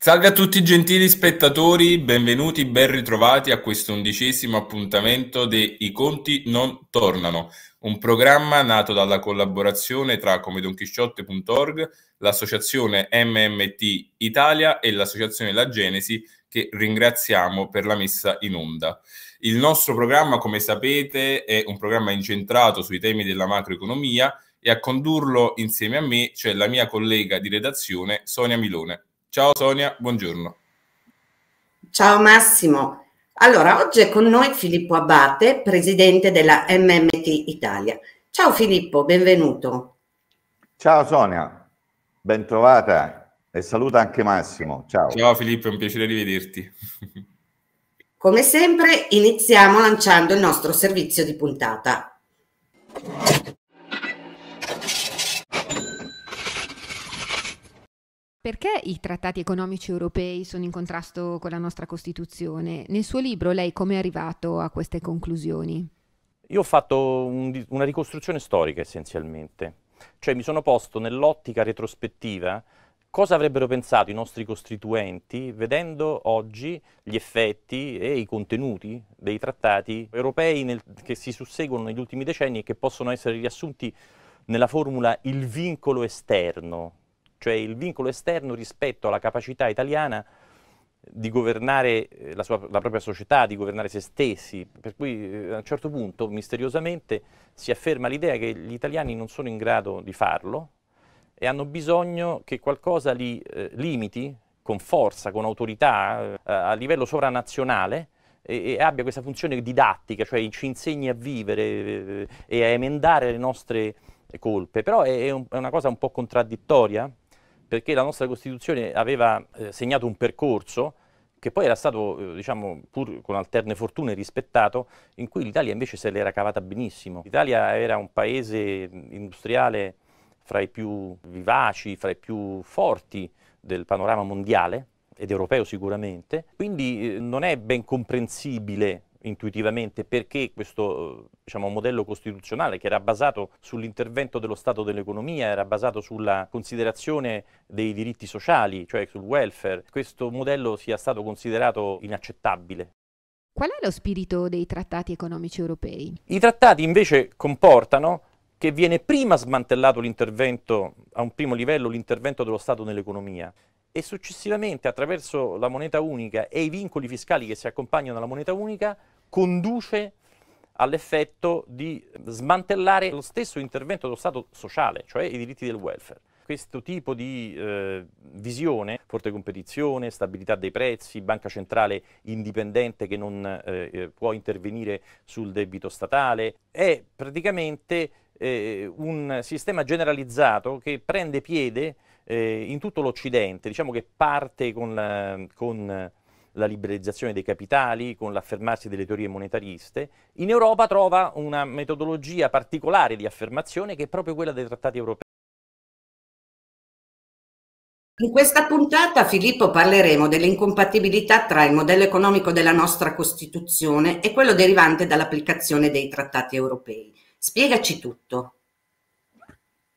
Salve a tutti gentili spettatori, benvenuti, ben ritrovati a questo undicesimo appuntamento de I Conti non tornano, un programma nato dalla collaborazione tra comedonchisciotte.org, l'associazione MMT Italia e l'associazione La Genesi che ringraziamo per la messa in onda. Il nostro programma, come sapete, è un programma incentrato sui temi della macroeconomia e a condurlo insieme a me c'è la mia collega di redazione Sonia Milone. Ciao Sonia, buongiorno. Ciao Massimo. Allora, oggi è con noi Filippo Abate, presidente della MMT Italia. Ciao Filippo, benvenuto. Ciao Sonia, bentrovata e saluta anche Massimo. Ciao. Ciao Filippo, è un piacere rivederti. Come sempre, iniziamo lanciando il nostro servizio di puntata. Perché i trattati economici europei sono in contrasto con la nostra Costituzione? Nel suo libro lei come è arrivato a queste conclusioni? Io ho fatto un, una ricostruzione storica essenzialmente, cioè mi sono posto nell'ottica retrospettiva cosa avrebbero pensato i nostri costituenti vedendo oggi gli effetti e i contenuti dei trattati europei nel, che si susseguono negli ultimi decenni e che possono essere riassunti nella formula il vincolo esterno cioè il vincolo esterno rispetto alla capacità italiana di governare eh, la, sua, la, propria società, di governare se stessi, per cui eh, a un certo punto misteriosamente si afferma l'idea che gli italiani non sono in grado di farlo e hanno bisogno che qualcosa li eh, limiti con forza, con autorità, eh, a livello sovranazionale e, e, abbia questa funzione didattica, cioè ci insegni a vivere eh, e a emendare le nostre colpe, però è, è, un, è una cosa un po' contraddittoria perché la nostra Costituzione aveva eh, segnato un percorso che poi era stato, eh, diciamo, pur con alterne fortune rispettato, in cui l'Italia invece se l'era cavata benissimo. L'Italia era un paese industriale fra i più vivaci, fra i più forti del panorama mondiale ed europeo sicuramente, quindi eh, non è ben comprensibile intuitivamente perché questo eh, diciamo, modello costituzionale che era basato sull'intervento dello Stato dell'economia, era basato sulla considerazione dei diritti sociali, cioè sul welfare, questo modello sia stato considerato inaccettabile. Qual è lo spirito dei trattati economici europei? I trattati invece comportano che viene prima smantellato l'intervento, a un primo livello, l'intervento dello Stato nell'economia e successivamente attraverso la moneta unica e i vincoli fiscali che si accompagnano alla moneta unica conduce all'effetto di smantellare lo stesso intervento dello Stato sociale, cioè i diritti del welfare. Questo tipo di eh, visione, forte competizione, stabilità dei prezzi, banca centrale indipendente che non eh, eh può intervenire sul debito statale, è praticamente eh, un sistema generalizzato che prende piede eh, in tutto l'Occidente, diciamo che parte con la, eh, con la liberalizzazione dei capitali, con l'affermarsi delle teorie monetariste, in Europa trova una metodologia particolare di affermazione che è proprio quella dei trattati europei. In questa puntata, Filippo, parleremo dell'incompatibilità tra il modello economico della nostra Costituzione e quello derivante dall'applicazione dei trattati europei. Spiegaci tutto.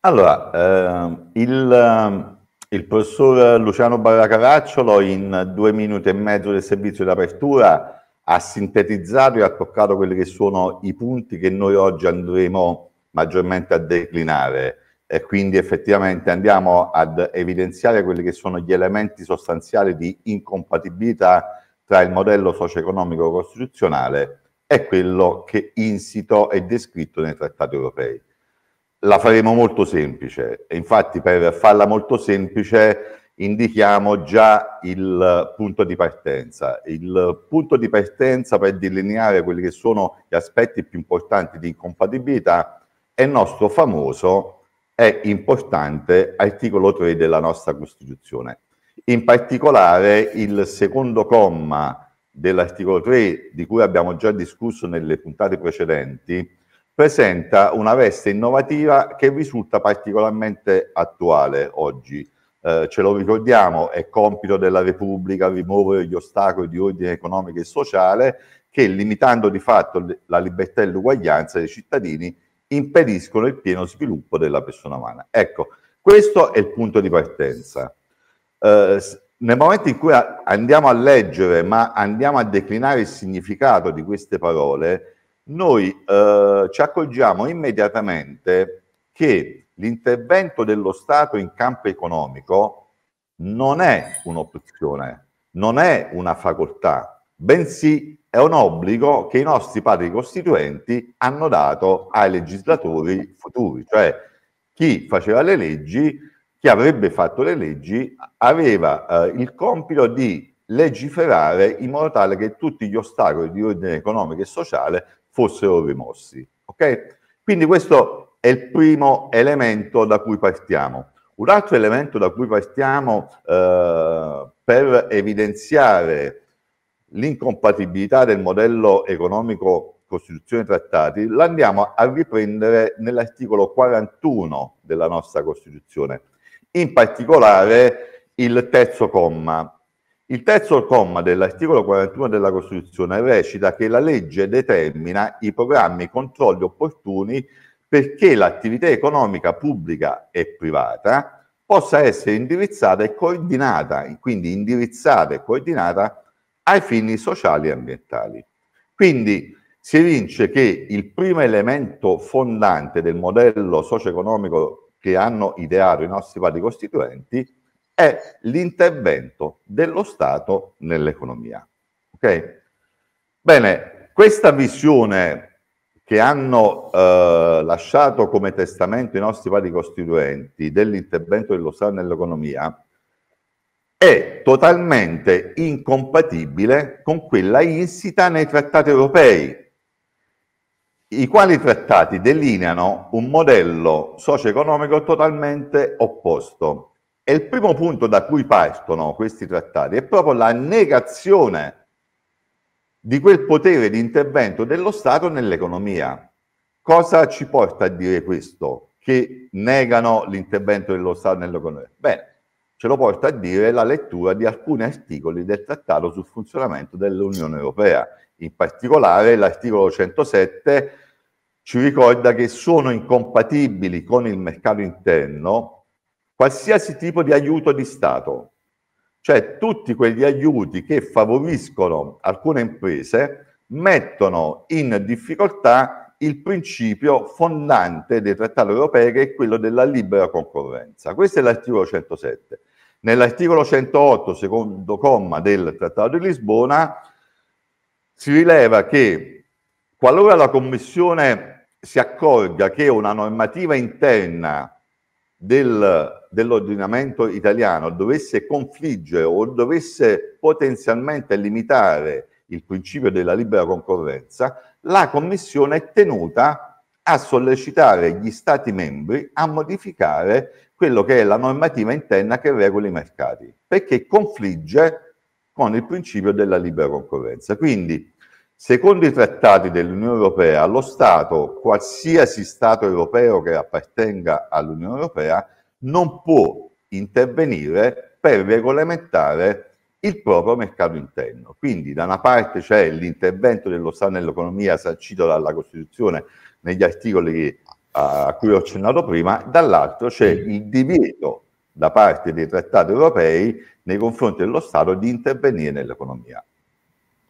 Allora, eh, il, ehm, il, professor Luciano Barracaracciolo in due minuti e mezzo del servizio di apertura ha sintetizzato e ha toccato quelli che sono i punti che noi oggi andremo maggiormente a declinare e quindi effettivamente andiamo ad evidenziare quelli che sono gli elementi sostanziali di incompatibilità tra il modello socio-economico costituzionale e quello che insito è descritto nei trattati europei la faremo molto semplice. E infatti, per farla molto semplice, indichiamo già il punto di partenza. Il punto di partenza per delineare quelli che sono gli aspetti più importanti di incompatibilità è il nostro famoso e importante articolo 3 della nostra Costituzione. In particolare il secondo comma dell'articolo 3, di cui abbiamo già discusso nelle puntate precedenti, presenta una veste innovativa che risulta particolarmente attuale oggi. Eh, ce lo ricordiamo, è compito della Repubblica rimuovere gli ostacoli di ordine economico e sociale che, limitando di fatto la libertà e l'uguaglianza dei cittadini, impediscono il pieno sviluppo della persona umana. Ecco, questo è il punto di partenza. Eh, nel momento in cui andiamo a leggere, ma andiamo a declinare il significato di queste parole, noi eh, ci accorgiamo immediatamente che l'intervento dello Stato in campo economico non è un'opzione, non è una facoltà, bensì è un obbligo che i nostri padri costituenti hanno dato ai legislatori futuri, cioè chi faceva le leggi, chi avrebbe fatto le leggi, aveva eh, il compito di legiferare in modo tale che tutti gli ostacoli di ordine economico e sociale fossero rimossi. Okay? Quindi questo è il primo elemento da cui partiamo. Un altro elemento da cui partiamo eh, per evidenziare l'incompatibilità del modello economico Costituzione e Trattati l'andiamo a riprendere nell'articolo 41 della nostra Costituzione, in particolare il terzo comma, il terzo comma dell'articolo 41 della Costituzione recita che la legge determina i programmi e i controlli opportuni perché l'attività economica pubblica e privata possa essere indirizzata e coordinata, quindi indirizzata e coordinata ai fini sociali e ambientali. Quindi si evince che il primo elemento fondante del modello socio-economico che hanno ideato i nostri padri costituenti è l'intervento dello Stato nell'economia. Ok? Bene, questa visione che hanno eh, lasciato come testamento i nostri vari costituenti dell'intervento dello Stato nell'economia è totalmente incompatibile con quella insita nei trattati europei, i quali trattati delineano un modello socio-economico totalmente opposto. E il primo punto da cui partono questi trattati è proprio la negazione di quel potere di intervento dello Stato nell'economia. Cosa ci porta a dire questo? Che negano l'intervento dello Stato nell'economia? Bene, ce lo porta a dire la lettura di alcuni articoli del Trattato sul funzionamento dell'Unione Europea. In particolare l'articolo 107 ci ricorda che sono incompatibili con il mercato interno qualsiasi tipo di aiuto di Stato, cioè tutti quegli aiuti che favoriscono alcune imprese mettono in difficoltà il principio fondante dei trattati europei che è quello della libera concorrenza. Questo è l'articolo 107. Nell'articolo 108, secondo comma del Trattato di Lisbona, si rileva che qualora la Commissione si accorga che una normativa interna del dell'ordinamento italiano dovesse confliggere o dovesse potenzialmente limitare il principio della libera concorrenza, la Commissione è tenuta a sollecitare gli Stati membri a modificare quello che è la normativa interna che regola i mercati, perché confligge con il principio della libera concorrenza. Quindi, secondo i trattati dell'Unione Europea, lo Stato, qualsiasi Stato europeo che appartenga all'Unione Europea, non può intervenire per regolamentare il proprio mercato interno. Quindi da una parte c'è l'intervento dello Stato nell'economia sancito dalla Costituzione negli articoli a cui ho accennato prima, dall'altro c'è il divieto da parte dei trattati europei nei confronti dello Stato di intervenire nell'economia.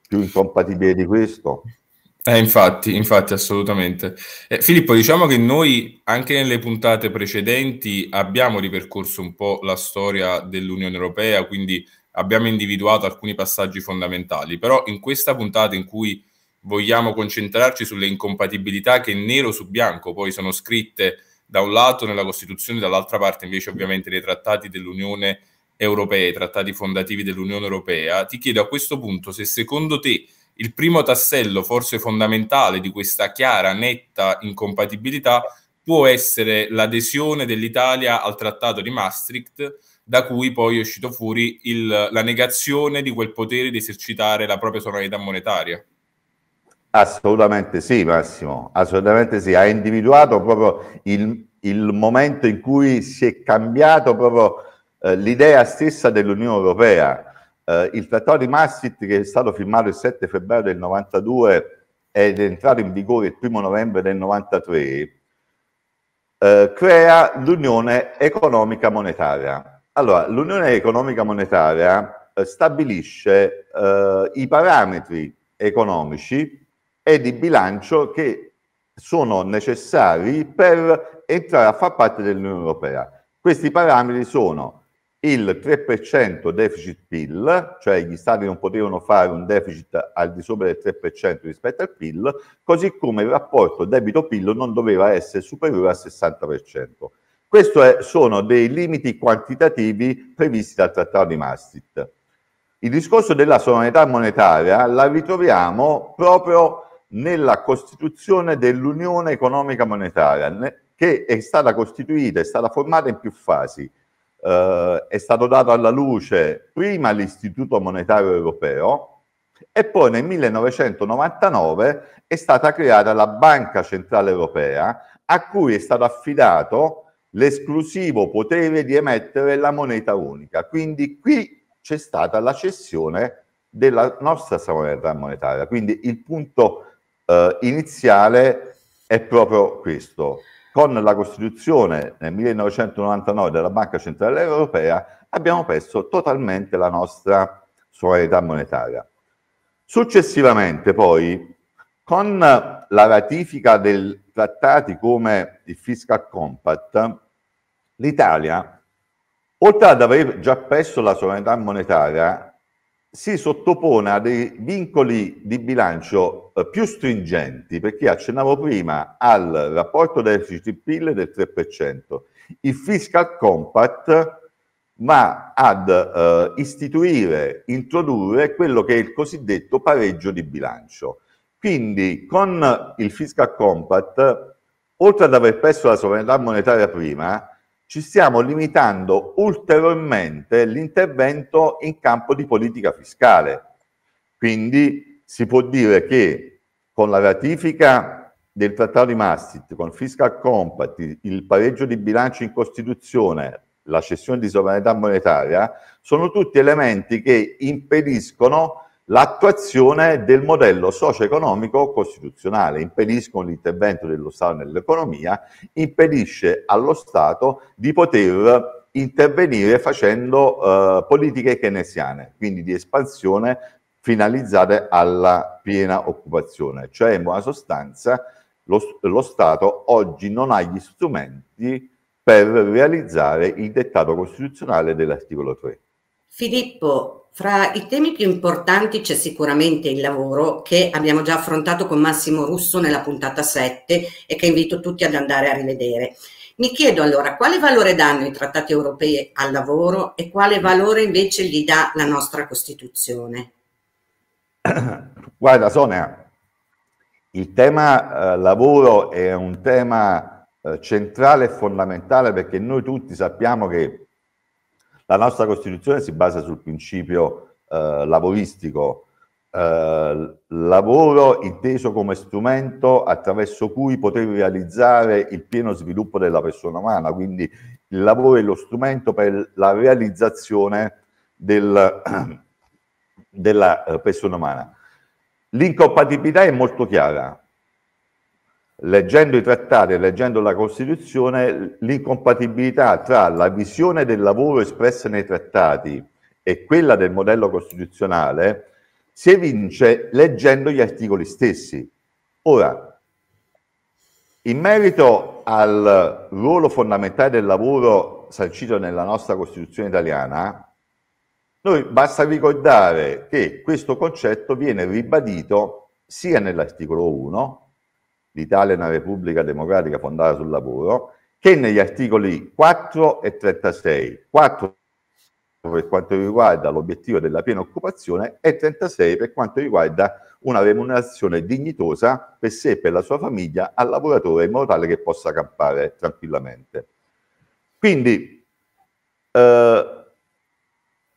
Più incompatibile di questo? Eh, infatti, infatti, assolutamente. Eh, Filippo, diciamo che noi anche nelle puntate precedenti abbiamo ripercorso un po' la storia dell'Unione Europea, quindi abbiamo individuato alcuni passaggi fondamentali, però in questa puntata in cui vogliamo concentrarci sulle incompatibilità che nero su bianco poi sono scritte da un lato nella Costituzione, dall'altra parte invece ovviamente nei trattati dell'Unione Europea, i trattati fondativi dell'Unione Europea, ti chiedo a questo punto se secondo te il primo tassello, forse fondamentale, di questa chiara, netta incompatibilità può essere l'adesione dell'Italia al trattato di Maastricht, da cui poi è uscito fuori il, la negazione di quel potere di esercitare la propria sovranità monetaria. Assolutamente sì, Massimo, assolutamente sì. Ha individuato proprio il, il momento in cui si è cambiato proprio eh, l'idea stessa dell'Unione Europea eh, il trattato di Maastricht che è stato firmato il 7 febbraio del 92 ed è entrato in vigore il 1 novembre del 93, eh, crea l'Unione Economica Monetaria. Allora, l'Unione Economica Monetaria eh, stabilisce eh, i parametri economici e di bilancio che sono necessari per entrare a far parte dell'Unione Europea. Questi parametri sono il 3% deficit PIL, cioè gli stati non potevano fare un deficit al di sopra del 3% rispetto al PIL, così come il rapporto debito-PIL non doveva essere superiore al 60%. Questi sono dei limiti quantitativi previsti dal Trattato di Maastricht. Il discorso della sovranità monetaria la ritroviamo proprio nella costituzione dell'Unione Economica Monetaria, che è stata costituita, è stata formata in più fasi eh, è stato dato alla luce prima l'Istituto Monetario Europeo e poi nel 1999 è stata creata la Banca Centrale Europea a cui è stato affidato l'esclusivo potere di emettere la moneta unica. Quindi qui c'è stata la cessione della nostra sovranità monetaria. Quindi il punto eh, iniziale è proprio questo con la Costituzione nel 1999 della Banca Centrale Europea abbiamo perso totalmente la nostra sovranità monetaria. Successivamente poi, con la ratifica dei trattati come il Fiscal Compact, l'Italia, oltre ad aver già perso la sovranità monetaria, si sottopone a dei vincoli di bilancio eh, più stringenti, perché accennavo prima al rapporto deficit-PIL del 3%. Il fiscal compact va ad eh, istituire, introdurre quello che è il cosiddetto pareggio di bilancio. Quindi con il fiscal compact, oltre ad aver perso la sovranità monetaria prima, ci stiamo limitando ulteriormente l'intervento in campo di politica fiscale. Quindi si può dire che con la ratifica del Trattato di Maastricht, con il Fiscal Compact, il pareggio di bilancio in Costituzione, la cessione di sovranità monetaria, sono tutti elementi che impediscono l'attuazione del modello socio-economico costituzionale, impediscono l'intervento dello Stato nell'economia, impedisce allo Stato di poter intervenire facendo eh, politiche keynesiane, quindi di espansione finalizzate alla piena occupazione, cioè in buona sostanza lo, lo Stato oggi non ha gli strumenti per realizzare il dettato costituzionale dell'articolo 3. Filippo, fra i temi più importanti c'è sicuramente il lavoro che abbiamo già affrontato con Massimo Russo nella puntata 7 e che invito tutti ad andare a rivedere. Mi chiedo allora quale valore danno i trattati europei al lavoro e quale valore invece gli dà la nostra Costituzione? Guarda Sonia, il tema eh, lavoro è un tema eh, centrale e fondamentale perché noi tutti sappiamo che la nostra Costituzione si basa sul principio eh, lavoristico, eh, lavoro inteso come strumento attraverso cui poter realizzare il pieno sviluppo della persona umana, quindi il lavoro è lo strumento per la realizzazione del, della eh, persona umana. L'incompatibilità è molto chiara, leggendo i trattati e leggendo la Costituzione, l'incompatibilità tra la visione del lavoro espressa nei trattati e quella del modello costituzionale si evince leggendo gli articoli stessi. Ora, in merito al ruolo fondamentale del lavoro sancito nella nostra Costituzione italiana, noi basta ricordare che questo concetto viene ribadito sia nell'articolo 1 l'Italia è una repubblica democratica fondata sul lavoro, che negli articoli 4 e 36, 4 per quanto riguarda l'obiettivo della piena occupazione e 36 per quanto riguarda una remunerazione dignitosa per sé e per la sua famiglia al lavoratore in modo tale che possa campare tranquillamente. Quindi eh,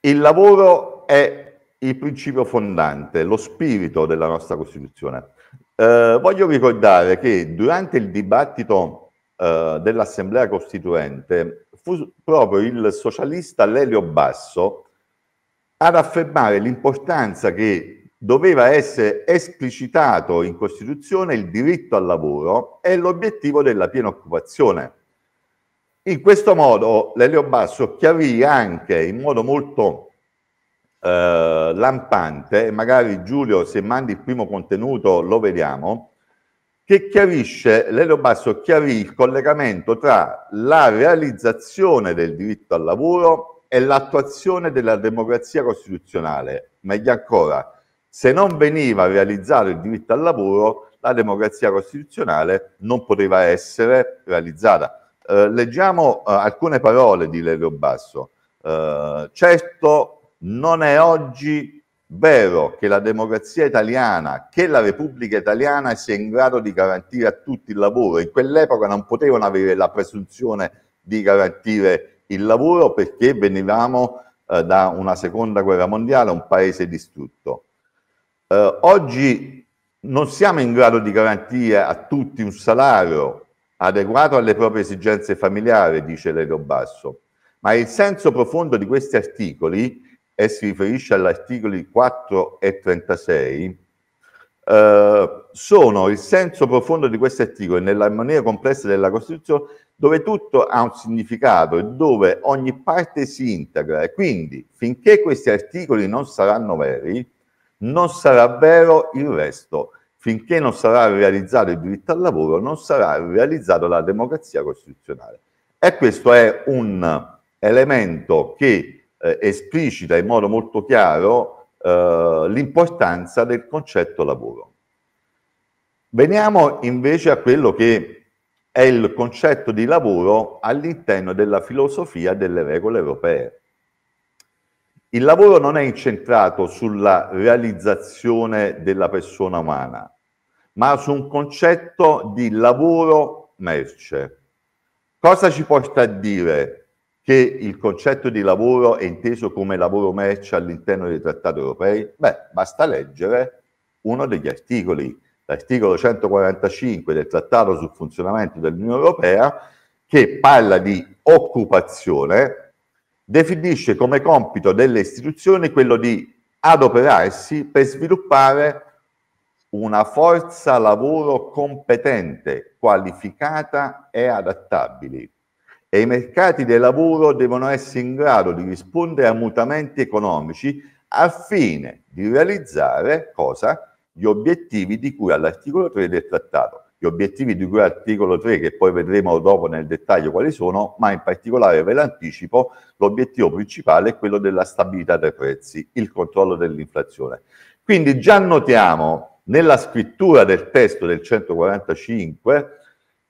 il lavoro è il principio fondante, lo spirito della nostra Costituzione. Eh, voglio ricordare che durante il dibattito eh, dell'Assemblea Costituente fu proprio il socialista Lelio Basso ad affermare l'importanza che doveva essere esplicitato in Costituzione il diritto al lavoro e l'obiettivo della piena occupazione. In questo modo Lelio Basso chiarì anche in modo molto eh, lampante, magari Giulio se mandi il primo contenuto lo vediamo, che chiarisce, Lelio Basso chiarì il collegamento tra la realizzazione del diritto al lavoro e l'attuazione della democrazia costituzionale. Meglio ancora, se non veniva realizzato il diritto al lavoro, la democrazia costituzionale non poteva essere realizzata. Eh, leggiamo eh, alcune parole di Lelio Basso. Eh, certo non è oggi vero che la democrazia italiana, che la Repubblica italiana sia in grado di garantire a tutti il lavoro. In quell'epoca non potevano avere la presunzione di garantire il lavoro perché venivamo eh, da una seconda guerra mondiale, un paese distrutto. Eh, oggi non siamo in grado di garantire a tutti un salario adeguato alle proprie esigenze familiari, dice Ledo Basso, ma il senso profondo di questi articoli e si riferisce agli articoli 4 e 36, eh, sono il senso profondo di questi articoli nell'armonia complessa della Costituzione, dove tutto ha un significato e dove ogni parte si integra. E quindi, finché questi articoli non saranno veri, non sarà vero il resto. Finché non sarà realizzato il diritto al lavoro, non sarà realizzata la democrazia costituzionale. E questo è un elemento che eh, esplicita in modo molto chiaro eh, l'importanza del concetto lavoro. Veniamo invece a quello che è il concetto di lavoro all'interno della filosofia delle regole europee. Il lavoro non è incentrato sulla realizzazione della persona umana, ma su un concetto di lavoro merce. Cosa ci porta a dire che il concetto di lavoro è inteso come lavoro merce all'interno dei trattati europei? Beh, basta leggere uno degli articoli, l'articolo 145 del Trattato sul funzionamento dell'Unione Europea, che parla di occupazione, definisce come compito delle istituzioni quello di adoperarsi per sviluppare una forza lavoro competente, qualificata e adattabile e i mercati del lavoro devono essere in grado di rispondere a mutamenti economici al fine di realizzare cosa? Gli obiettivi di cui all'articolo 3 del trattato. Gli obiettivi di cui all'articolo 3, che poi vedremo dopo nel dettaglio quali sono, ma in particolare ve l'anticipo, l'obiettivo principale è quello della stabilità dei prezzi, il controllo dell'inflazione. Quindi già notiamo nella scrittura del testo del 145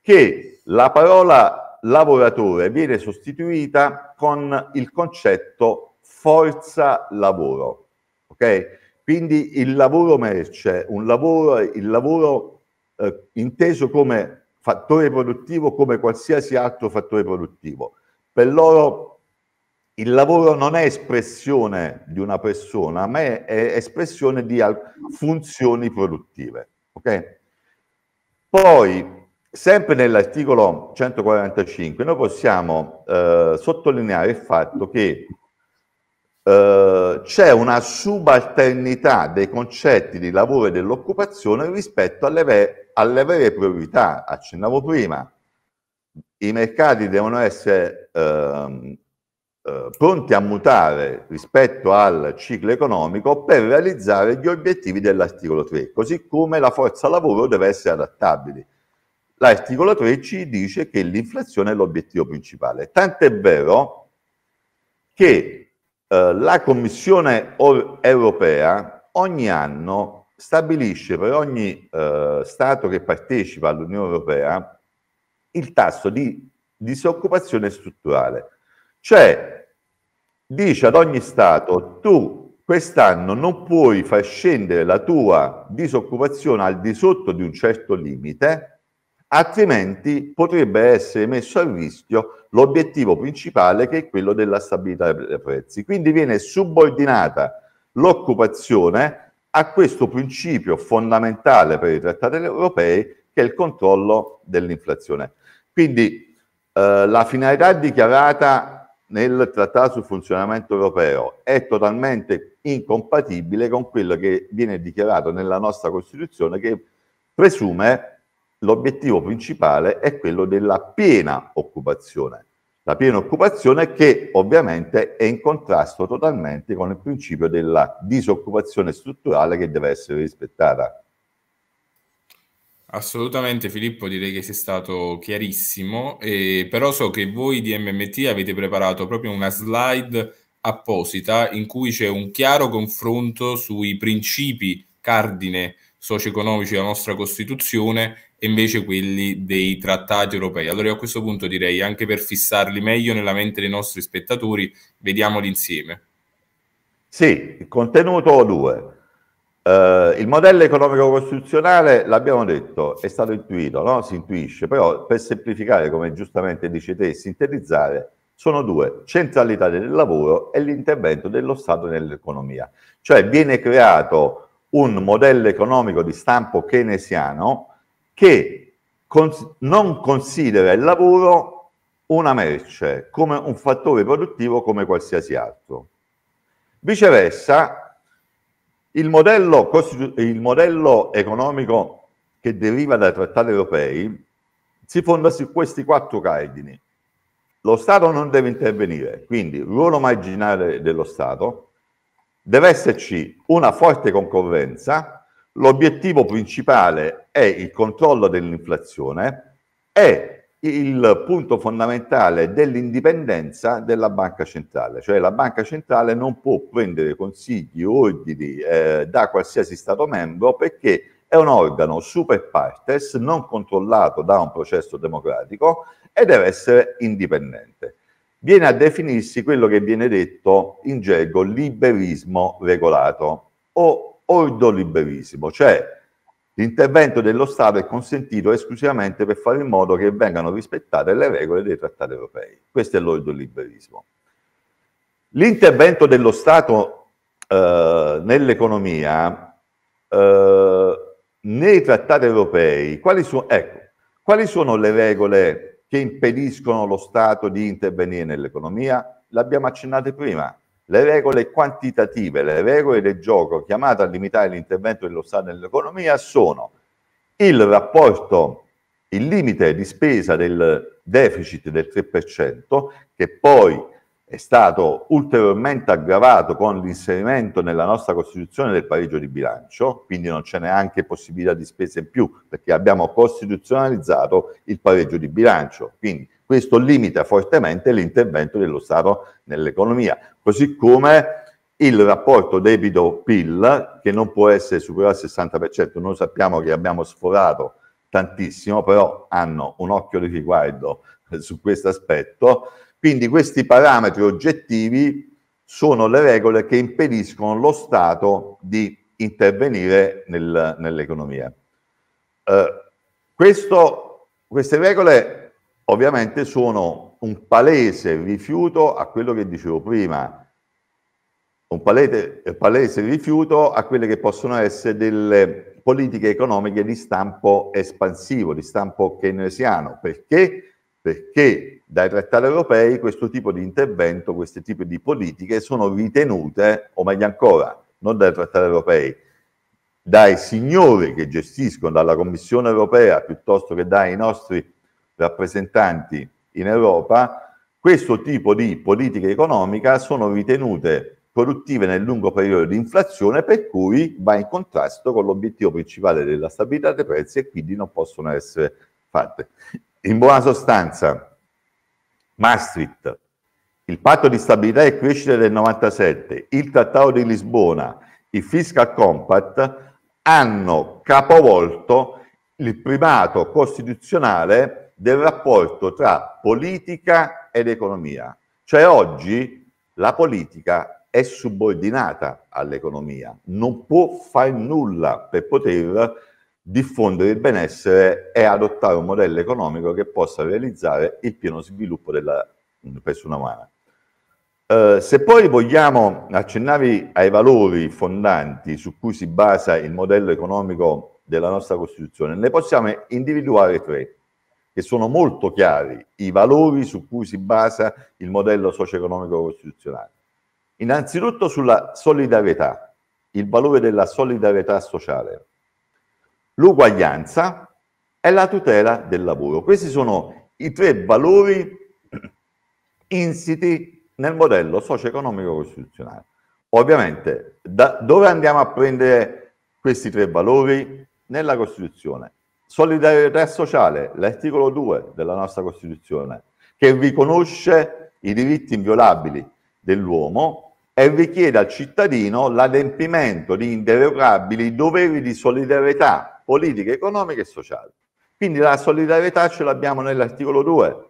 che la parola lavoratore viene sostituita con il concetto forza lavoro. Okay? Quindi il lavoro merce, un lavoro, il lavoro eh, inteso come fattore produttivo, come qualsiasi altro fattore produttivo. Per loro il lavoro non è espressione di una persona, ma è, è espressione di funzioni produttive. Okay? Poi Sempre nell'articolo 145 noi possiamo eh, sottolineare il fatto che eh, c'è una subalternità dei concetti di lavoro e dell'occupazione rispetto alle, ver- alle vere priorità. Accennavo prima, i mercati devono essere ehm, eh, pronti a mutare rispetto al ciclo economico per realizzare gli obiettivi dell'articolo 3, così come la forza lavoro deve essere adattabile l'articolo 3 ci dice che l'inflazione è l'obiettivo principale. Tant'è vero che eh, la Commissione europea ogni anno stabilisce per ogni eh, Stato che partecipa all'Unione europea il tasso di disoccupazione strutturale. Cioè, dice ad ogni Stato, tu quest'anno non puoi far scendere la tua disoccupazione al di sotto di un certo limite, altrimenti potrebbe essere messo a rischio l'obiettivo principale che è quello della stabilità dei prezzi. Quindi viene subordinata l'occupazione a questo principio fondamentale per i trattati europei che è il controllo dell'inflazione. Quindi eh, la finalità dichiarata nel trattato sul funzionamento europeo è totalmente incompatibile con quello che viene dichiarato nella nostra Costituzione che presume l'obiettivo principale è quello della piena occupazione. La piena occupazione che ovviamente è in contrasto totalmente con il principio della disoccupazione strutturale che deve essere rispettata. Assolutamente Filippo, direi che sei stato chiarissimo, eh, però so che voi di MMT avete preparato proprio una slide apposita in cui c'è un chiaro confronto sui principi cardine socio-economici della nostra Costituzione e invece quelli dei trattati europei. Allora io a questo punto direi, anche per fissarli meglio nella mente dei nostri spettatori, vediamoli insieme. Sì, contenuto 2. Uh, eh, il modello economico costituzionale, l'abbiamo detto, è stato intuito, no? si intuisce, però per semplificare, come giustamente dici te, sintetizzare, sono due, centralità del lavoro e l'intervento dello Stato nell'economia. Cioè viene creato un modello economico di stampo keynesiano che cons non considera il lavoro una merce, come un fattore produttivo come qualsiasi altro. Viceversa, il modello, il modello economico che deriva dai trattati europei si fonda su questi quattro cardini. Lo Stato non deve intervenire, quindi ruolo marginale dello Stato, deve esserci una forte concorrenza, l'obiettivo principale è il controllo dell'inflazione e il punto fondamentale dell'indipendenza della banca centrale, cioè la banca centrale non può prendere consigli o ordini eh, da qualsiasi Stato membro perché è un organo super partes non controllato da un processo democratico e deve essere indipendente. Viene a definirsi quello che viene detto in gergo liberismo regolato o ordo liberismo, cioè l'intervento dello Stato è consentito esclusivamente per fare in modo che vengano rispettate le regole dei trattati europei. Questo è l'ordo L'intervento dello Stato eh, nell'economia, eh, nei trattati europei, quali, su- ecco, quali sono le regole che impediscono lo Stato di intervenire nell'economia? L'abbiamo accennato prima, le regole quantitative, le regole del gioco chiamate a limitare l'intervento dello Stato nell'economia sono il rapporto, il limite di spesa del deficit del 3%, che poi è stato ulteriormente aggravato con l'inserimento nella nostra Costituzione del pareggio di bilancio, quindi non c'è neanche possibilità di spesa in più perché abbiamo costituzionalizzato il pareggio di bilancio. Quindi questo limita fortemente l'intervento dello Stato nell'economia, così come il rapporto debito-PIL che non può essere superato al 60%, noi sappiamo che abbiamo sforato tantissimo, però hanno un occhio di riguardo su questo aspetto, quindi questi parametri oggettivi sono le regole che impediscono lo Stato di intervenire nel, nell'economia. Eh, questo, queste regole ovviamente sono un palese rifiuto a quello che dicevo prima, un palese, palese rifiuto a quelle che possono essere delle politiche economiche di stampo espansivo, di stampo keynesiano. Perché? Perché dai trattati europei questo tipo di intervento, questi tipi di politiche sono ritenute, o meglio ancora, non dai trattati europei, dai signori che gestiscono, dalla Commissione europea piuttosto che dai nostri rappresentanti in Europa, questo tipo di politica economica sono ritenute produttive nel lungo periodo di inflazione per cui va in contrasto con l'obiettivo principale della stabilità dei prezzi e quindi non possono essere fatte. In buona sostanza, Maastricht, il patto di stabilità e crescita del 97, il trattato di Lisbona, il fiscal compact hanno capovolto il primato costituzionale del rapporto tra politica ed economia. Cioè oggi la politica è subordinata all'economia, non può fare nulla per poter diffondere il benessere e adottare un modello economico che possa realizzare il pieno sviluppo della persona umana. Eh, se poi vogliamo accennarvi ai valori fondanti su cui si basa il modello economico della nostra Costituzione, ne possiamo individuare tre che sono molto chiari i valori su cui si basa il modello socio-economico costituzionale. Innanzitutto sulla solidarietà, il valore della solidarietà sociale, l'uguaglianza e la tutela del lavoro. Questi sono i tre valori insiti nel modello socio-economico costituzionale. Ovviamente, da dove andiamo a prendere questi tre valori? Nella Costituzione Solidarietà sociale, l'articolo 2 della nostra Costituzione, che riconosce i diritti inviolabili dell'uomo e richiede al cittadino l'adempimento di inderogabili doveri di solidarietà politica, economica e sociale. Quindi la solidarietà ce l'abbiamo nell'articolo 2.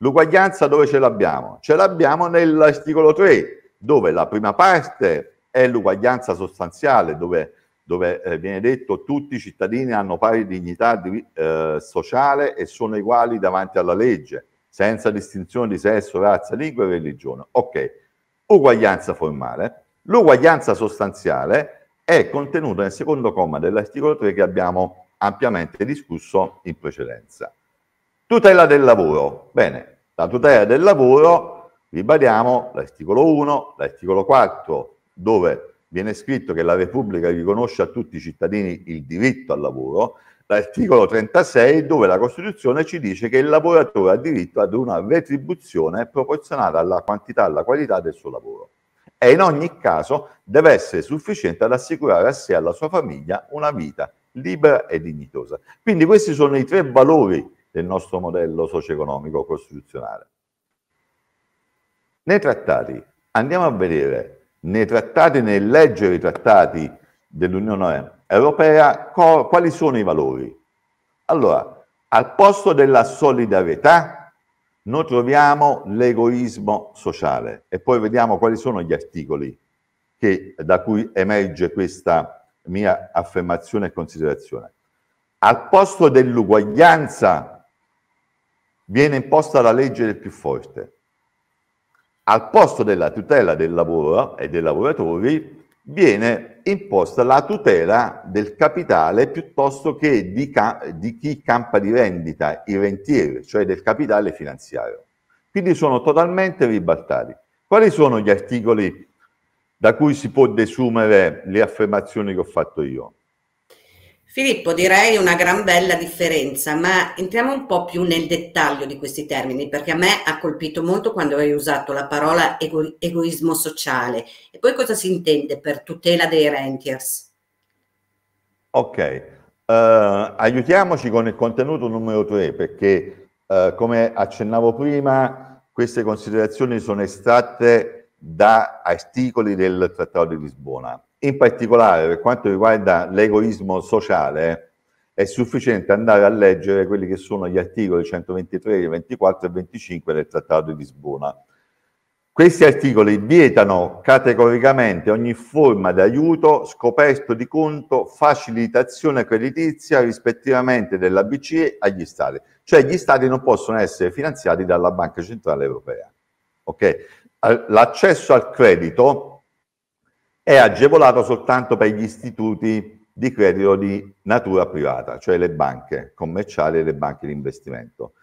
L'uguaglianza dove ce l'abbiamo? Ce l'abbiamo nell'articolo 3, dove la prima parte è l'uguaglianza sostanziale, dove dove eh, viene detto tutti i cittadini hanno pari dignità di, eh, sociale e sono uguali davanti alla legge, senza distinzione di sesso, razza, lingua e religione. Ok, uguaglianza formale. L'uguaglianza sostanziale è contenuta nel secondo comma dell'articolo 3 che abbiamo ampiamente discusso in precedenza. Tutela del lavoro. Bene, la tutela del lavoro, ribadiamo l'articolo 1, l'articolo 4, dove viene scritto che la Repubblica riconosce a tutti i cittadini il diritto al lavoro, l'articolo 36 dove la Costituzione ci dice che il lavoratore ha diritto ad una retribuzione proporzionata alla quantità e alla qualità del suo lavoro e in ogni caso deve essere sufficiente ad assicurare a sé e alla sua famiglia una vita libera e dignitosa. Quindi questi sono i tre valori del nostro modello socio-economico costituzionale. Nei trattati andiamo a vedere nei trattati, nel leggere i trattati dell'Unione Europea, quali sono i valori? Allora, al posto della solidarietà, noi troviamo l'egoismo sociale e poi vediamo quali sono gli articoli che, da cui emerge questa mia affermazione e considerazione. Al posto dell'uguaglianza viene imposta la legge del più forte al posto della tutela del lavoro e dei lavoratori viene imposta la tutela del capitale piuttosto che di, di chi campa di rendita, i rentieri, cioè del capitale finanziario. Quindi sono totalmente ribaltati. Quali sono gli articoli da cui si può desumere le affermazioni che ho fatto io? Filippo, direi una gran bella differenza, ma entriamo un po' più nel dettaglio di questi termini, perché a me ha colpito molto quando hai usato la parola ego- egoismo sociale. E poi cosa si intende per tutela dei rentiers? Ok, uh, aiutiamoci con il contenuto numero 3, perché uh, come accennavo prima, queste considerazioni sono estratte da articoli del Trattato di Lisbona. In particolare, per quanto riguarda l'egoismo sociale, è sufficiente andare a leggere quelli che sono gli articoli 123, 24 e 25 del Trattato di Lisbona. Questi articoli vietano categoricamente ogni forma di aiuto, scoperto di conto, facilitazione creditizia rispettivamente della BCE agli Stati. Cioè gli Stati non possono essere finanziati dalla Banca Centrale Europea. Okay? L'accesso al credito è agevolato soltanto per gli istituti di credito di natura privata, cioè le banche commerciali e le banche di investimento.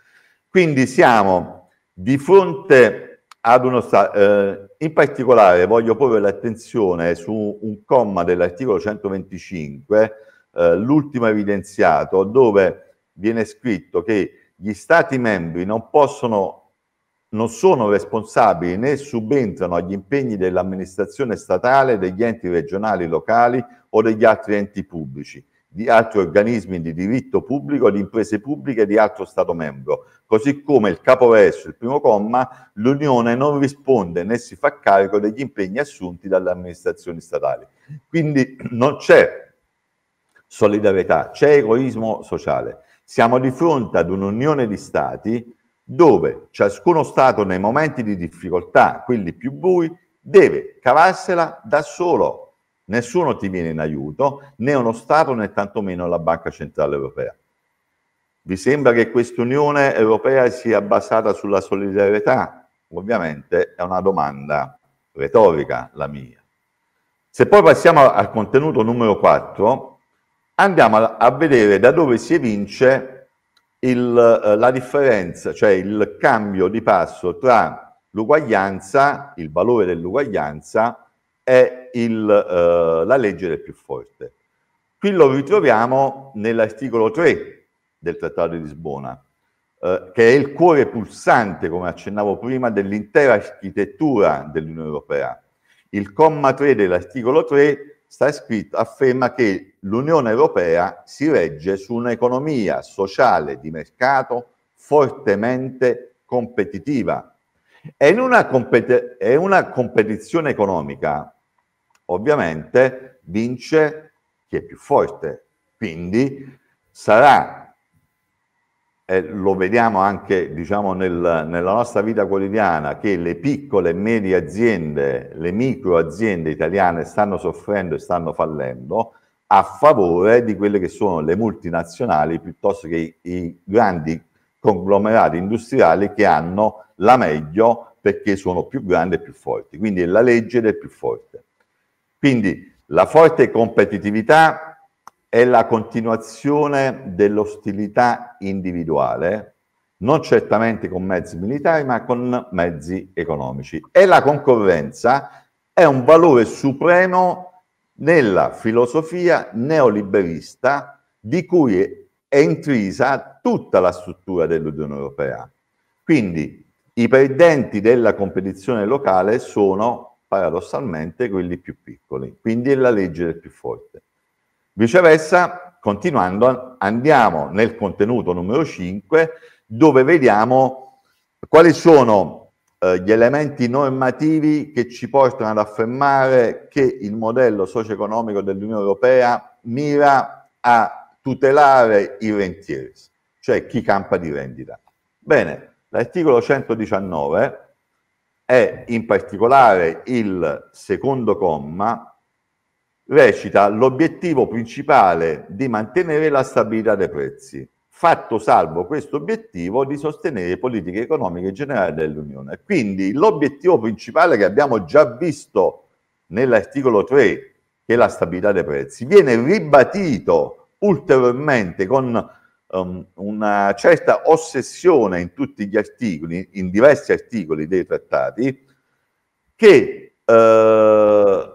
Quindi siamo di fronte ad uno Stato, eh, in particolare voglio porre l'attenzione su un comma dell'articolo 125, eh, l'ultimo evidenziato, dove viene scritto che gli Stati membri non possono non sono responsabili né subentrano agli impegni dell'amministrazione statale, degli enti regionali locali o degli altri enti pubblici, di altri organismi di diritto pubblico, di imprese pubbliche di altro Stato membro. Così come il capoverso, il primo comma, l'Unione non risponde né si fa carico degli impegni assunti dalle amministrazioni statali. Quindi non c'è solidarietà, c'è egoismo sociale. Siamo di fronte ad un'unione di stati dove ciascuno Stato nei momenti di difficoltà, quelli più bui, deve cavarsela da solo. Nessuno ti viene in aiuto, né uno Stato né tantomeno la Banca Centrale Europea. Vi sembra che quest'Unione Europea sia basata sulla solidarietà? Ovviamente è una domanda retorica la mia. Se poi passiamo al contenuto numero 4, andiamo a vedere da dove si evince il, eh, la differenza, cioè il cambio di passo tra l'uguaglianza, il valore dell'uguaglianza e il, eh, la legge del più forte. Qui lo ritroviamo nell'articolo 3 del Trattato di Lisbona, eh, che è il cuore pulsante, come accennavo prima, dell'intera architettura dell'Unione Europea. Il comma 3 dell'articolo 3 sta scritto, afferma che l'Unione Europea si regge su un'economia sociale di mercato fortemente competitiva. E in una, compet- e una competizione economica, ovviamente, vince chi è più forte. Quindi sarà eh, lo vediamo anche diciamo, nel, nella nostra vita quotidiana, che le piccole e medie aziende, le micro aziende italiane stanno soffrendo e stanno fallendo a favore di quelle che sono le multinazionali piuttosto che i, i grandi conglomerati industriali che hanno la meglio perché sono più grandi e più forti. Quindi è la legge del più forte. Quindi la forte competitività è la continuazione dell'ostilità individuale, non certamente con mezzi militari, ma con mezzi economici. E la concorrenza è un valore supremo nella filosofia neoliberista di cui è intrisa tutta la struttura dell'Unione Europea. Quindi i perdenti della competizione locale sono paradossalmente quelli più piccoli, quindi è la legge del più forte. Viceversa, continuando, andiamo nel contenuto numero 5 dove vediamo quali sono eh, gli elementi normativi che ci portano ad affermare che il modello socio-economico dell'Unione Europea mira a tutelare i rentieri, cioè chi campa di rendita. Bene, l'articolo 119 è in particolare il secondo comma recita l'obiettivo principale di mantenere la stabilità dei prezzi, fatto salvo questo obiettivo di sostenere politiche economiche generali dell'Unione. Quindi l'obiettivo principale che abbiamo già visto nell'articolo 3, che è la stabilità dei prezzi, viene ribadito ulteriormente con um, una certa ossessione in tutti gli articoli, in diversi articoli dei trattati, che eh,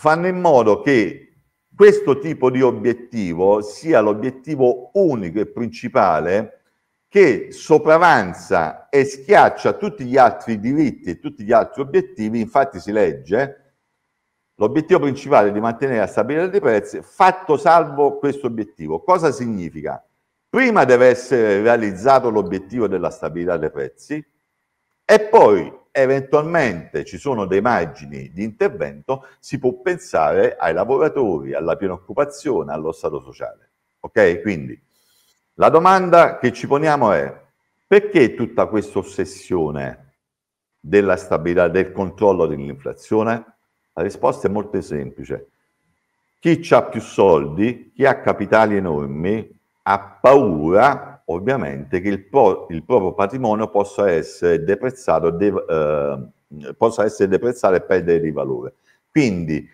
fanno in modo che questo tipo di obiettivo sia l'obiettivo unico e principale che sopravanza e schiaccia tutti gli altri diritti e tutti gli altri obiettivi, infatti si legge, L'obiettivo principale è di mantenere la stabilità dei prezzi, fatto salvo questo obiettivo. Cosa significa? Prima deve essere realizzato l'obiettivo della stabilità dei prezzi e poi eventualmente ci sono dei margini di intervento, si può pensare ai lavoratori, alla piena occupazione, allo Stato sociale. Ok? Quindi la domanda che ci poniamo è perché tutta questa ossessione della stabilità, del controllo dell'inflazione? La risposta è molto semplice. Chi ha più soldi, chi ha capitali enormi, ha paura ovviamente che il, pro, il proprio patrimonio possa essere deprezzato, de, eh, possa essere deprezzato e perdere di valore. Quindi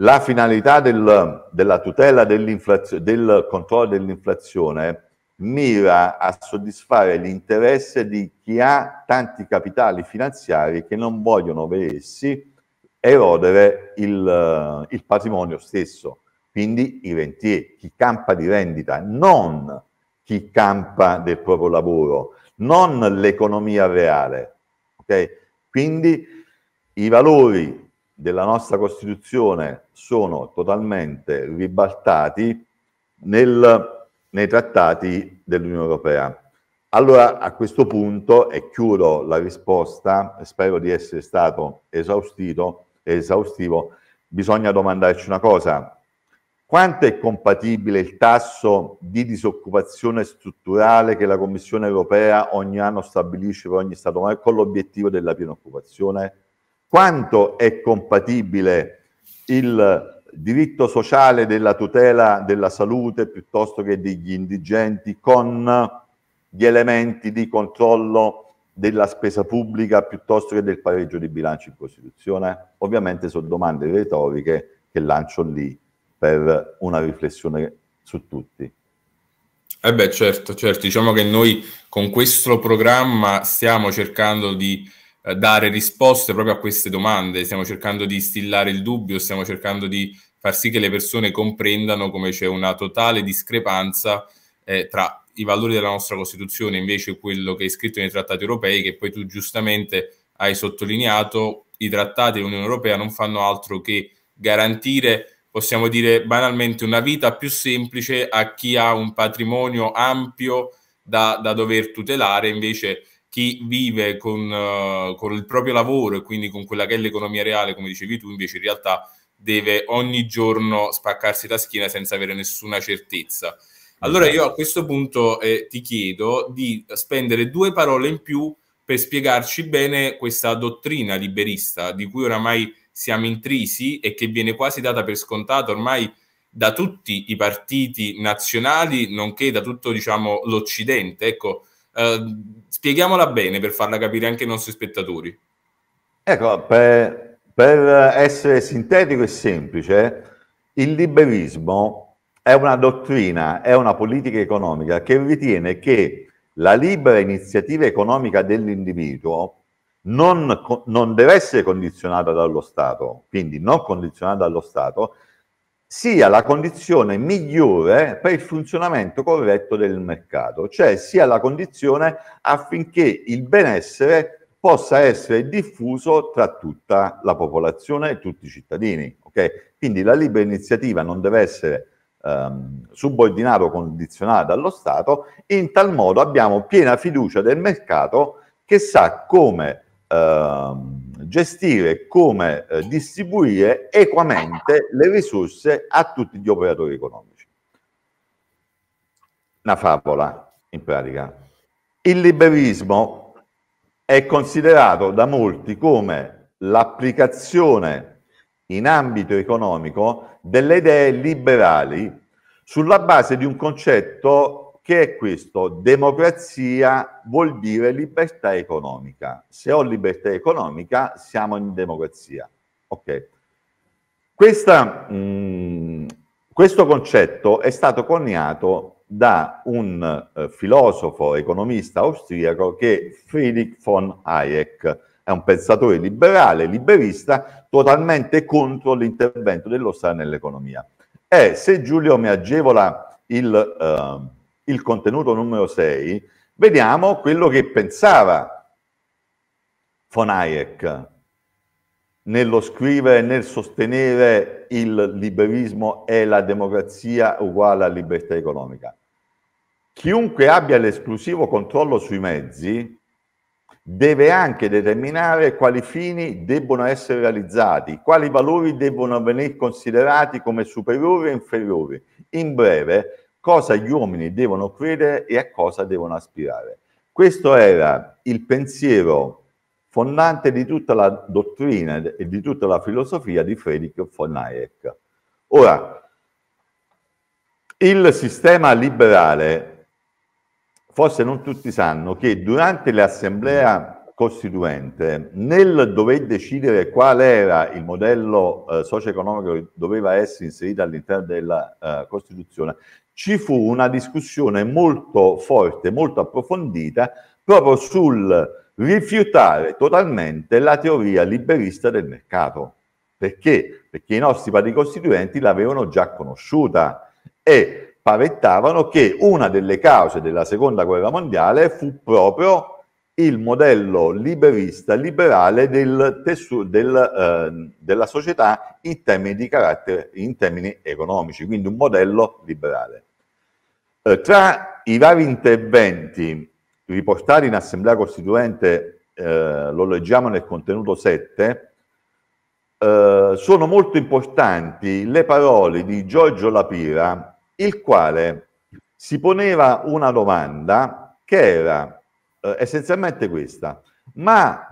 la finalità del, della tutela del controllo dell'inflazione mira a soddisfare l'interesse di chi ha tanti capitali finanziari che non vogliono vedersi erodere il, il patrimonio stesso, quindi i rentieri, chi campa di rendita, non chi campa del proprio lavoro, non l'economia reale. Okay? Quindi i valori della nostra Costituzione sono totalmente ribaltati nel, nei trattati dell'Unione Europea. Allora a questo punto, e chiudo la risposta, spero di essere stato esaustivo, bisogna domandarci una cosa, quanto è compatibile il tasso di disoccupazione strutturale che la Commissione europea ogni anno stabilisce per ogni Stato membro con l'obiettivo della piena occupazione? Quanto è compatibile il diritto sociale della tutela della salute piuttosto che degli indigenti con gli elementi di controllo della spesa pubblica piuttosto che del pareggio di bilancio in Costituzione? Ovviamente sono domande retoriche che lancio lì per una riflessione su tutti. Eh beh, certo, certo. Diciamo che noi con questo programma stiamo cercando di eh, dare risposte proprio a queste domande, stiamo cercando di stillare il dubbio, stiamo cercando di far sì che le persone comprendano come c'è una totale discrepanza eh, tra i valori della nostra Costituzione e invece quello che è scritto nei trattati europei, che poi tu giustamente hai sottolineato, i trattati dell'Unione Europea non fanno altro che garantire possiamo dire banalmente una vita più semplice a chi ha un patrimonio ampio da, da dover tutelare, invece chi vive con, uh, con il proprio lavoro e quindi con quella che è l'economia reale, come dicevi tu, invece in realtà deve ogni giorno spaccarsi la schiena senza avere nessuna certezza. Allora io a questo punto eh, ti chiedo di spendere due parole in più per spiegarci bene questa dottrina liberista di cui oramai siamo intrisi e che viene quasi data per scontato ormai da tutti i partiti nazionali, nonché da tutto diciamo, l'Occidente. Ecco, eh, spieghiamola bene per farla capire anche ai nostri spettatori. Ecco, per, per essere sintetico e semplice, il liberismo è una dottrina, è una politica economica che ritiene che la libera iniziativa economica dell'individuo non, non deve essere condizionata dallo Stato, quindi non condizionata dallo Stato, sia la condizione migliore per il funzionamento corretto del mercato, cioè sia la condizione affinché il benessere possa essere diffuso tra tutta la popolazione e tutti i cittadini. Okay? Quindi la libera iniziativa non deve essere ehm, subordinata o condizionata dallo Stato, in tal modo abbiamo piena fiducia del mercato che sa come Ehm, gestire, come eh, distribuire equamente le risorse a tutti gli operatori economici. Una favola, in pratica. Il liberismo è considerato da molti come l'applicazione in ambito economico delle idee liberali sulla base di un concetto che è questo, democrazia vuol dire libertà economica. Se ho libertà economica siamo in democrazia. Ok. Questa, mh, mm, questo concetto è stato coniato da un eh, filosofo economista austriaco che è Friedrich von Hayek, è un pensatore liberale, liberista, totalmente contro l'intervento dello Stato nell'economia. E se Giulio mi agevola il... Eh, il contenuto numero 6, vediamo quello che pensava von Hayek nello scrivere e nel sostenere il liberismo e la democrazia uguale a libertà economica. Chiunque abbia l'esclusivo controllo sui mezzi deve anche determinare quali fini debbono essere realizzati, quali valori debbono venire considerati come superiori e inferiori. In breve, cosa gli uomini devono credere e a cosa devono aspirare. Questo era il pensiero fondante di tutta la dottrina e di tutta la filosofia di Friedrich von Hayek. Ora, il sistema liberale, forse non tutti sanno che durante l'assemblea costituente, nel dover decidere qual era il modello eh, socio-economico che doveva essere inserito all'interno della eh, Costituzione, ci fu una discussione molto forte, molto approfondita, proprio sul rifiutare totalmente la teoria liberista del mercato. Perché? Perché i nostri padri costituenti l'avevano già conosciuta e pavettavano che una delle cause della seconda guerra mondiale fu proprio il modello liberista, liberale del tessu- del, eh, della società in termini, di carattere, in termini economici, quindi un modello liberale. Eh, tra i vari interventi riportati in Assemblea Costituente, eh, lo leggiamo nel contenuto 7, eh, sono molto importanti le parole di Giorgio Lapira, il quale si poneva una domanda che era eh, essenzialmente questa, ma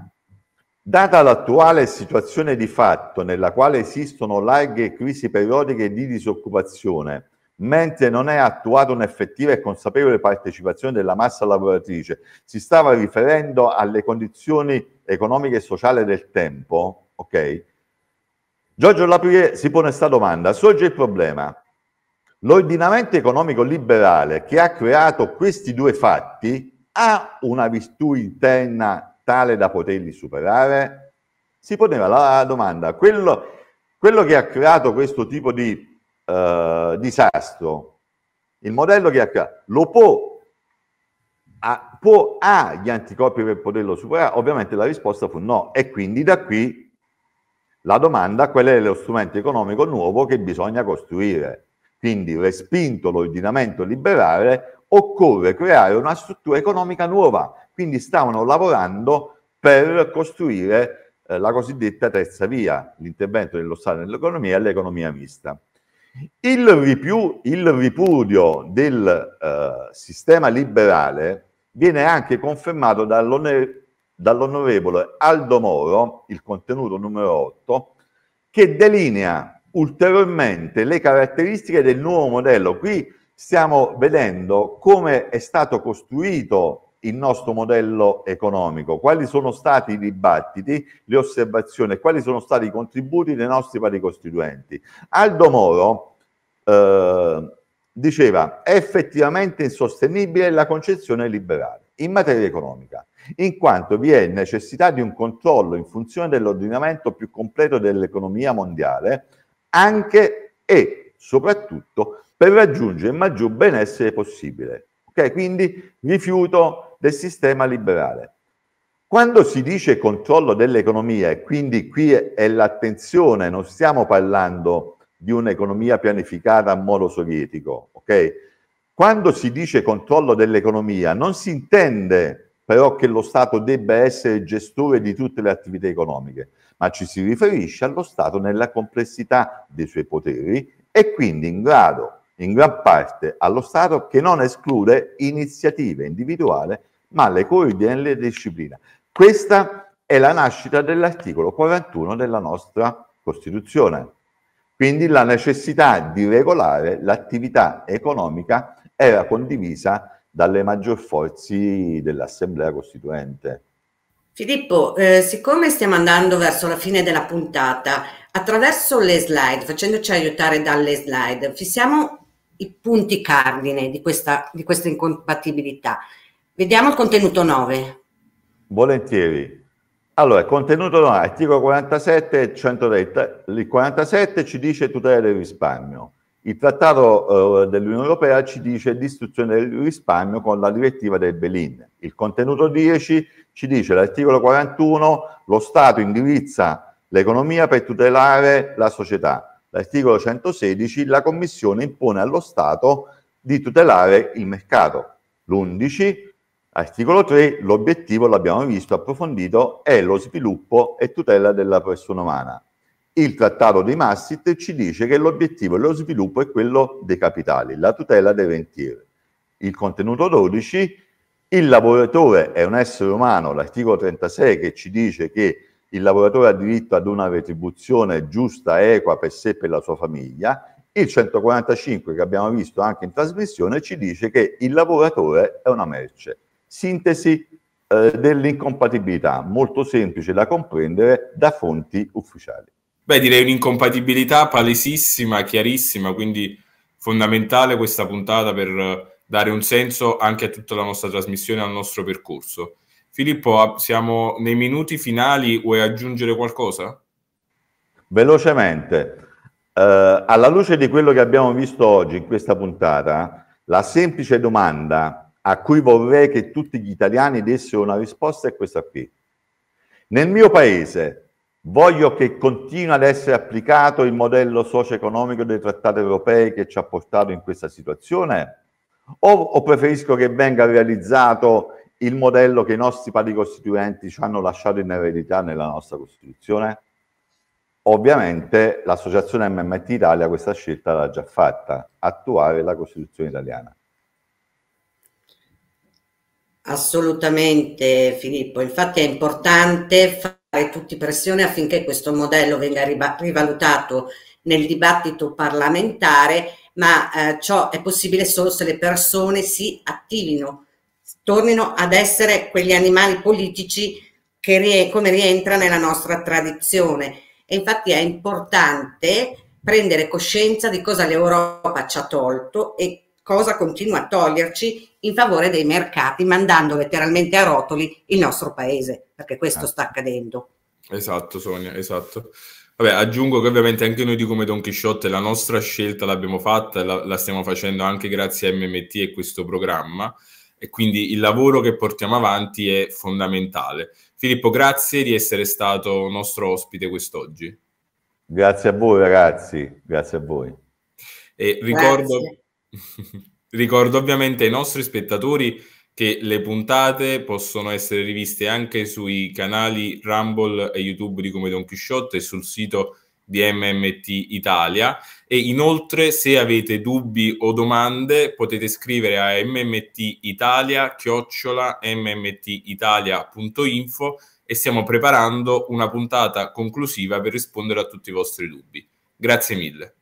Data l'attuale situazione di fatto nella quale esistono larghe crisi periodiche di disoccupazione mentre non è attuata un'effettiva e consapevole partecipazione della massa lavoratrice. Si stava riferendo alle condizioni economiche e sociali del tempo, ok? Giorgio Laprie si pone questa domanda, sorge il problema. L'ordinamento economico liberale che ha creato questi due fatti ha una virtù interna tale da poterli superare? Si poneva la domanda, quello, quello che ha creato questo tipo di eh, disastro, il modello che ha lo può, ha, può, ha gli anticorpi per poterlo superare? Ovviamente la risposta fu no e quindi da qui la domanda qual è lo strumento economico nuovo che bisogna costruire. Quindi respinto l'ordinamento liberale, occorre creare una struttura economica nuova. Quindi stavano lavorando per costruire eh, la cosiddetta terza via, l'intervento dello Stato nell'economia e l'economia mista. Il, ripiu, il ripudio del eh, sistema liberale viene anche confermato dall'onorevole Aldo Moro, il contenuto numero 8, che delinea ulteriormente le caratteristiche del nuovo modello. Qui stiamo vedendo come è stato costruito il nostro modello economico, quali sono stati i dibattiti, le osservazioni, e quali sono stati i contributi dei nostri pari costituenti. Aldo Moro eh, diceva è effettivamente insostenibile la concezione liberale in materia economica, in quanto vi è necessità di un controllo in funzione dell'ordinamento più completo dell'economia mondiale, anche e soprattutto per raggiungere il maggior benessere possibile. Okay? Quindi rifiuto del sistema liberale. Quando si dice controllo dell'economia, e quindi qui è l'attenzione, non stiamo parlando di un'economia pianificata a modo sovietico, ok? Quando si dice controllo dell'economia, non si intende però che lo Stato debba essere gestore di tutte le attività economiche, ma ci si riferisce allo Stato nella complessità dei suoi poteri e quindi in grado, in gran parte, allo Stato che non esclude iniziative individuali ma le coordine le disciplina. Questa è la nascita dell'articolo 41 della nostra Costituzione. Quindi la necessità di regolare l'attività economica era condivisa dalle maggior forze dell'Assemblea Costituente. Filippo, eh, siccome stiamo andando verso la fine della puntata, attraverso le slide, facendoci aiutare dalle slide, fissiamo i punti cardine di questa, di questa incompatibilità. Vediamo il contenuto 9. Volentieri. Allora, contenuto 9, articolo 47, 130, il 47 ci dice tutela del risparmio. Il trattato eh, dell'Unione Europea ci dice distruzione del risparmio con la direttiva del Belin. Il contenuto 10 ci dice l'articolo 41, lo Stato indirizza l'economia per tutelare la società. L'articolo 116, la Commissione impone allo Stato di tutelare il mercato. L'11, Articolo 3, l'obiettivo, l'abbiamo visto, approfondito, è lo sviluppo e tutela della persona umana. Il trattato di Maastricht ci dice che l'obiettivo e lo sviluppo è quello dei capitali, la tutela dei rentieri. Il contenuto 12, il lavoratore è un essere umano, l'articolo 36 che ci dice che il lavoratore ha diritto ad una retribuzione giusta, equa per sé e per la sua famiglia. Il 145 che abbiamo visto anche in trasmissione ci dice che il lavoratore è una merce sintesi eh, dell'incompatibilità, molto semplice da comprendere da fonti ufficiali. Beh, direi un'incompatibilità palesissima, chiarissima, quindi fondamentale questa puntata per eh, dare un senso anche a tutta la nostra trasmissione, al nostro percorso. Filippo, ah, siamo nei minuti finali, vuoi aggiungere qualcosa? Velocemente, eh, alla luce di quello che abbiamo visto oggi in questa puntata, la semplice domanda a cui vorrei che tutti gli italiani dessero una risposta è questa qui. Nel mio paese voglio che continui ad essere applicato il modello socio-economico dei trattati europei che ci ha portato in questa situazione o, o preferisco che venga realizzato il modello che i nostri padri costituenti ci hanno lasciato in eredità nella nostra Costituzione? Ovviamente l'associazione MMT Italia questa scelta l'ha già fatta, attuare la Costituzione italiana. Assolutamente Filippo, infatti è importante fare tutti pressione affinché questo modello venga rivalutato nel dibattito parlamentare, ma eh, ciò è possibile solo se le persone si attivino, tornino ad essere quegli animali politici che rie come rientra nella nostra tradizione. E infatti è importante prendere coscienza di cosa l'Europa ci ha tolto e cosa continua a toglierci in favore dei mercati, mandando letteralmente a rotoli il nostro paese, perché questo eh. sta accadendo. Esatto, Sonia, esatto. Vabbè, aggiungo che ovviamente anche noi di come Don Chisciotte la nostra scelta l'abbiamo fatta, la, la stiamo facendo anche grazie a MMT e questo programma e quindi il lavoro che portiamo avanti è fondamentale. Filippo, grazie di essere stato nostro ospite quest'oggi. Grazie a voi ragazzi, grazie a voi. E ricordo... Grazie. Ricordo ovviamente ai nostri spettatori che le puntate possono essere riviste anche sui canali Rumble e YouTube di Come Don Quixote e sul sito di MMT Italia e inoltre se avete dubbi o domande potete scrivere a mmtitalia chiocciola mmtitalia.info e stiamo preparando una puntata conclusiva per rispondere a tutti i vostri dubbi. Grazie mille.